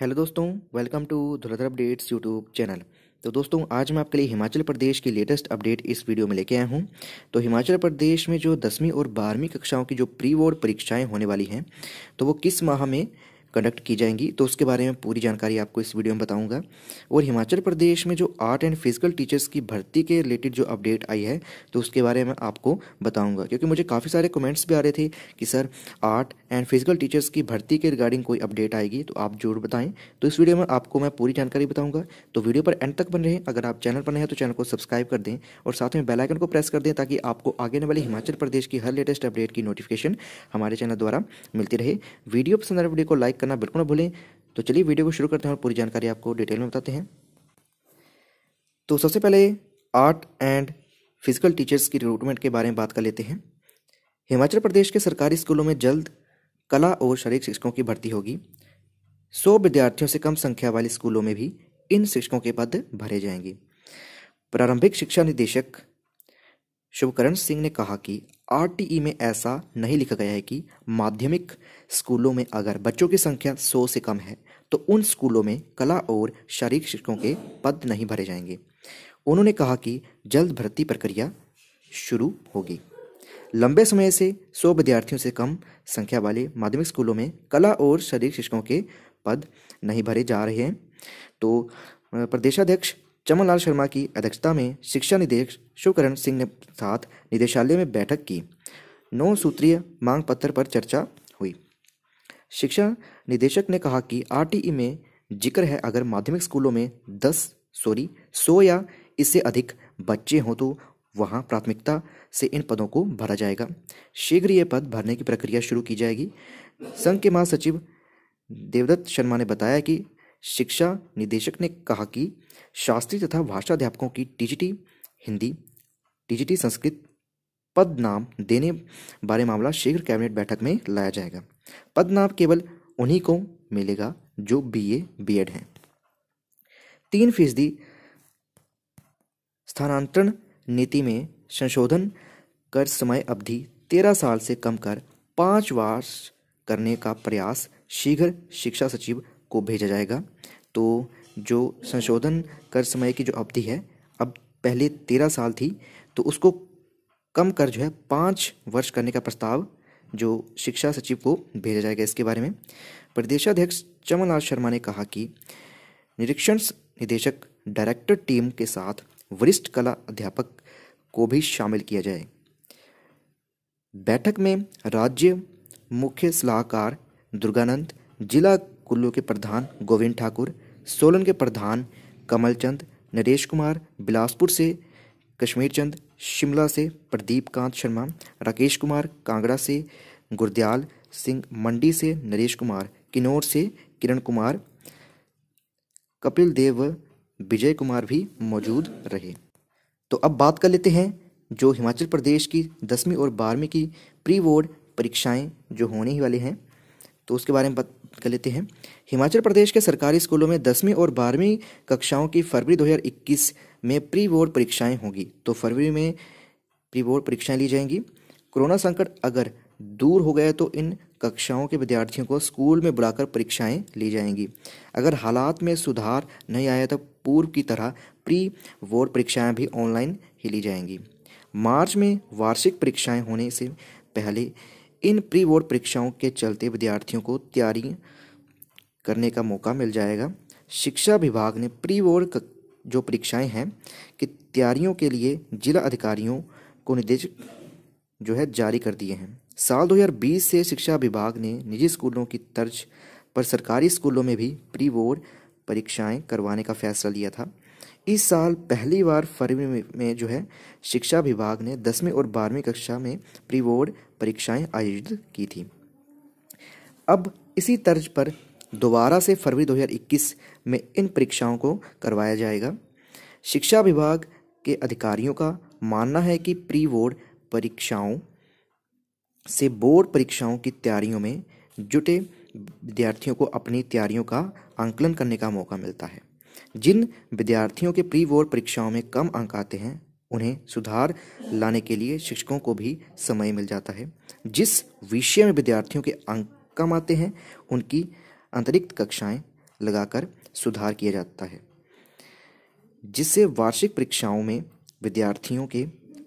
hello दोस्तों welcome to Dhuldhar updates YouTube channel तो दोस्तों आज मैं आपके लिए हिमाचल प्रदेश की लेटेस्ट अपडेट इस वीडियो में लेके आया हूँ तो हिमाचल प्रदेश में जो दसवीं और बारहवीं कक्षाओं की जो प्री बोर्ड परीक्षाएं होने वाली हैं तो वो किस माह में कंडक्ट की जाएंगी तो उसके बारे में पूरी जानकारी आपको इस वीडियो में बताऊंगा और हिमाचल प्रदेश में जो आर्ट एंड फिजिकल टीचर्स की भर्ती के रिलेटेड जो अपडेट आई है तो उसके बारे में आपको बताऊंगा क्योंकि मुझे काफ़ी सारे कमेंट्स भी आ रहे थे कि sir art and physical teachers की भर्ती के रिगार्डिंग कोई अपडेट आएगी तो आप जरूर बताएं तो इस वीडियो में आपको मैं पूरी जानकारी बताऊँगा तो वीडियो पर एंड तक बन रहे अगर आप चैनल पर नए हैं तो चैनल को सब्सक्राइब कर दें और साथ में बेलाइकन को प्रेस कर दें ताकि आपको आगे आने वाली हिमाचल प्रदेश की हर लेटेस्ट अपडेट की नोटिफिकेशन हमारे चैनल द्वारा मिलती रहे वीडियो पसंद तो वीडियो को लाइक करना बिल्कुल ना भूलें तो चलिए वीडियो को शुरू करते हैं और पूरी जानकारी आपको डिटेल में बताते हैं तो सबसे पहले आर्ट एंड फिजिकल टीचर्स की रिक्रूटमेंट के बारे में बात कर लेते हैं हिमाचल प्रदेश के सरकारी स्कूलों में जल्द कला और शारीरिक शिक्षकों की भर्ती होगी सौ विद्यार्थियों से कम संख्या वाले स्कूलों में भी इन शिक्षकों के पद भरे जाएंगे प्रारंभिक शिक्षा निदेशक शुभकरण सिंह ने कहा कि आरटीई में ऐसा नहीं लिखा गया है कि माध्यमिक स्कूलों में अगर बच्चों की संख्या सौ से कम है तो उन स्कूलों में कला और शारीरिक शिक्षकों के पद नहीं भरे जाएंगे उन्होंने कहा कि जल्द भर्ती प्रक्रिया शुरू होगी लंबे समय से सौ विद्यार्थियों से कम संख्या वाले माध्यमिक स्कूलों में कला और शारीरिक शिक्षकों के पद नहीं भरे जा रहे हैं तो प्रदेशाध्यक्ष चमनलाल शर्मा की अध्यक्षता में शिक्षा निदेशक शिवकरण सिंह ने साथ निदेशालय में बैठक की नौ सूत्रीय मांग पत्र पर चर्चा हुई शिक्षा निदेशक ने कहा कि आर में जिक्र है अगर माध्यमिक स्कूलों में दस सॉरी सौ या इससे अधिक बच्चे हों तो वहां प्राथमिकता से इन पदों को भरा जाएगा शीघ्र ये पद भरने की प्रक्रिया शुरू की जाएगी संघ के महासचिव देवदत्त शर्मा ने बताया कि शिक्षा निदेशक ने कहा कि शास्त्री तथा भाषा अध्यापकों की टीजीटी हिंदी टीजीटी संस्कृत पद नाम देने बारे मामला शीघ्र कैबिनेट बैठक में लाया जाएगा पद नाम केवल उन्हीं को मिलेगा जो बीए बीएड हैं तीन फीसदी स्थानांतरण नीति में संशोधन कर समय अवधि तेरह साल से कम कर पाँच वर्ष करने का प्रयास शीघ्र शिक्षा सचिव को भेजा जाएगा तो जो संशोधन कर समय की जो अवधि है अब पहले तेरह साल थी तो उसको कम कर जो है पाँच वर्ष करने का प्रस्ताव जो शिक्षा सचिव को भेजा जाएगा इसके बारे में प्रदेशाध्यक्ष चमनलाल शर्मा ने कहा कि निरीक्षण निदेशक डायरेक्टर टीम के साथ वरिष्ठ कला अध्यापक को भी शामिल किया जाए बैठक में राज्य मुख्य सलाहकार दुर्गानंद जिला कुल्लू के प्रधान गोविंद ठाकुर सोलन के प्रधान कमल चंद नरेश कुमार बिलासपुर से कश्मीर चंद शिमला से प्रदीप कांत शर्मा राकेश कुमार कांगड़ा से गुरदयाल सिंह मंडी से नरेश कुमार किन्नौर से किरण कुमार कपिल देव व विजय कुमार भी मौजूद रहे तो अब बात कर लेते हैं जो हिमाचल प्रदेश की दसवीं और बारहवीं की प्री बोर्ड परीक्षाएं जो होने ही वाली हैं तो उसके बारे में बात कर लेते हैं हिमाचल प्रदेश के सरकारी स्कूलों में दसवीं और बारहवीं कक्षाओं की फरवरी 2021 में प्री बोर्ड परीक्षाएं होंगी तो फरवरी में प्री बोर्ड परीक्षाएं ली जाएंगी कोरोना संकट अगर दूर हो गया तो इन कक्षाओं के विद्यार्थियों को स्कूल में बुलाकर परीक्षाएं ली जाएंगी अगर हालात में सुधार नहीं आया तो पूर्व की तरह प्री बोर्ड परीक्षाएं भी ऑनलाइन ही ली जाएंगी मार्च में वार्षिक परीक्षाएं होने से पहले इन प्री बोर्ड परीक्षाओं के चलते विद्यार्थियों को तैयारी करने का मौका मिल जाएगा शिक्षा विभाग ने प्री बोर्ड जो परीक्षाएं हैं कि तैयारियों के लिए जिला अधिकारियों को निर्देश जो है जारी कर दिए हैं साल 2020 से शिक्षा विभाग ने निजी स्कूलों की तर्ज पर सरकारी स्कूलों में भी प्री बोर्ड परीक्षाएं करवाने का फैसला लिया था इस साल पहली बार फरवरी में जो है शिक्षा विभाग ने दसवीं और बारहवीं कक्षा में प्री बोर्ड परीक्षाएं आयोजित की थी अब इसी तर्ज पर दोबारा से फरवरी 2021 में इन परीक्षाओं को करवाया जाएगा शिक्षा विभाग के अधिकारियों का मानना है कि प्री बोर्ड परीक्षाओं से बोर्ड परीक्षाओं की तैयारियों में जुटे विद्यार्थियों को अपनी तैयारियों का आंकलन करने का मौका मिलता है जिन विद्यार्थियों के प्री बोर्ड परीक्षाओं में कम अंक आते हैं उन्हें सुधार लाने के लिए शिक्षकों को भी समय मिल जाता है जिस विषय में विद्यार्थियों के अंक कम आते हैं उनकी अतिरिक्त कक्षाएं लगाकर सुधार किया जाता है जिससे वार्षिक परीक्षाओं में विद्यार्थियों के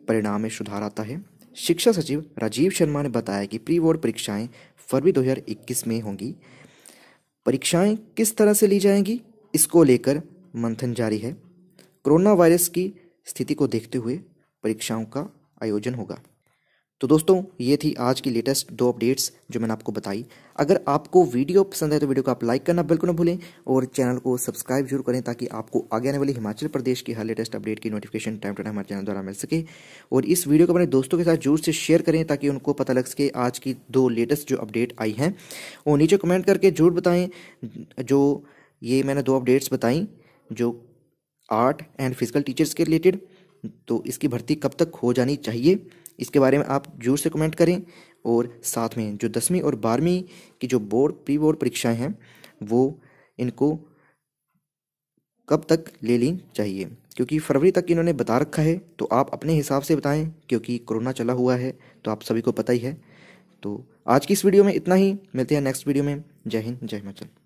परिणाम में सुधार आता है शिक्षा सचिव राजीव शर्मा ने बताया कि प्री बोर्ड परीक्षाएं फरवरी 2021 में होंगी परीक्षाएं किस तरह से ली जाएंगी इसको लेकर मंथन जारी है कोरोना वायरस की स्थिति को देखते हुए परीक्षाओं का आयोजन होगा तो दोस्तों ये थी आज की लेटेस्ट दो अपडेट्स जो मैंने आपको बताई अगर आपको वीडियो पसंद है तो वीडियो को आप लाइक करना बिल्कुल ना भूलें और चैनल को सब्सक्राइब जरूर करें ताकि आपको आगे आने वाली हिमाचल प्रदेश की हर लेटेस्ट अपडेट की नोटिफिकेशन टाइम टू टाइम हमारे चैनल द्वारा मिल सके और इस वीडियो को अपने दोस्तों के साथ जरूर से शेयर करें ताकि उनको पता लग सके आज की दो लेटेस्ट जो अपडेट आई हैं और नीचे कमेंट करके जरूर बताएँ जो ये मैंने दो अपडेट्स बताई जो आर्ट एंड फिजिकल टीचर्स के रिलेटेड तो इसकी भर्ती कब तक हो जानी चाहिए इसके बारे में आप जोर से कमेंट करें और साथ में जो दसवीं और बारहवीं की जो बोर्ड प्री बोर्ड परीक्षाएं हैं वो इनको कब तक ले ली चाहिए क्योंकि फरवरी तक इन्होंने बता रखा है तो आप अपने हिसाब से बताएं क्योंकि कोरोना चला हुआ है तो आप सभी को पता ही है तो आज की इस वीडियो में इतना ही मिलते हैं नेक्स्ट वीडियो में जय हिंद जय हिमाचल